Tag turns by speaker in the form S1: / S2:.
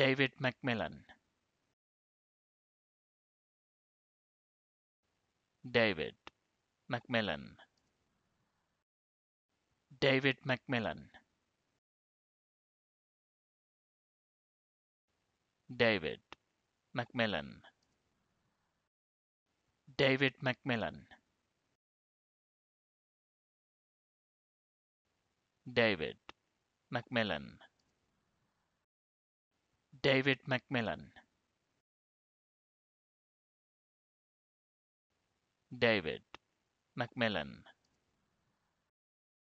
S1: David Macmillan.
S2: David Macmillan. David Macmillan. David Macmillan. David Macmillan. David Macmillan. David Macmillan. David Macmillan.